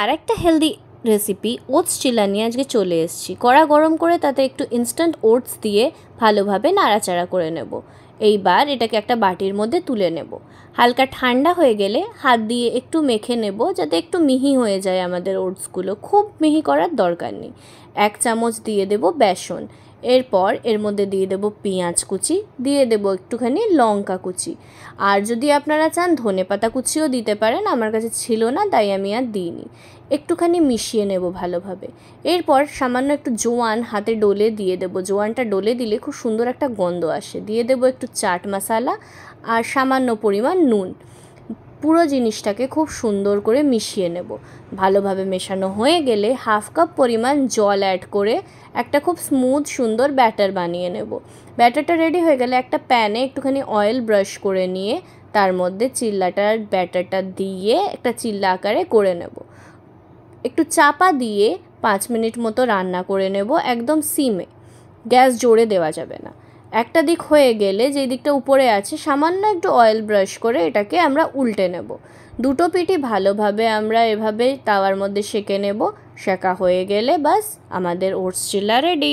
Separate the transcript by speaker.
Speaker 1: আর একটা healthy recipe oats চিলা নিয়ে আজকে চলে এসেছি কড়া গরম করে তাতে একটু ইনস্ট্যান্ট ওটস দিয়ে ভালোভাবে নাড়াচাড়া করে নেব এইবার এটাকে একটা বাটির মধ্যে তুলে নেব হালকা ঠান্ডা হয়ে গেলে হাত দিয়ে একটু মেখে নেব যাতে একটু মিহি হয়ে যায় আমাদের ওটসগুলো খুব মিহি করার দরকার নেই এক চামচ দিয়ে দেব বেসন এরপর এর মধ্যে দিয়ে দেব পেঁয়াজ কুচি দিয়ে দেব একটুখানি লঙ্কা কুচি আর যদি আপনারা চান ধনে পাতা কুচিও দিতে পারেন আমার কাছে ছিল না তাই আমি আর দিইনি একটুখানি মিশিয়ে নেব ভালোভাবে এরপর সামান্য একটু জোয়ান হাতে ডলে দিয়ে দেব জোয়ানটা ডলে দিলে খুব সুন্দর একটা গন্ধ আসে দিয়ে দেব একটু একটু চাট মশালা আর সামান্য পরিমাণ নুন পুরো জিনিসটাকে খুব সুন্দর করে মিশিয়ে নেব ভালোভাবে মেশানো হয়ে গেলে হাফ কাপ পরিমাণ জল অ্যাড করে একটা খুব স্মুথ সুন্দর ব্যাটার বানিয়ে নেব ব্যাটারটা রেডি হয়ে গেলে একটা প্যানে একটুখানি অয়েল ব্রাশ করে নিয়ে তার মধ্যে চিল্লাটার ব্যাটারটা দিয়ে একটা চিল্লা আকারে করে নেব একটু চাপা দিয়ে পাঁচ মিনিট মতো রান্না করে নেব একদম সিমে গ্যাস জোরে দেওয়া যাবে না একটা দিক হয়ে গেলে যে দিকটা উপরে আছে সামান্য একটু অয়েল ব্রাশ করে এটাকে আমরা উল্টে নেব দুটো পিঠি ভালোভাবে আমরা এভাবে তাওয়ার মধ্যে সেঁকে নেব সেঁকা হয়ে গেলে বাস আমাদের ওটস চিল্লা রেডি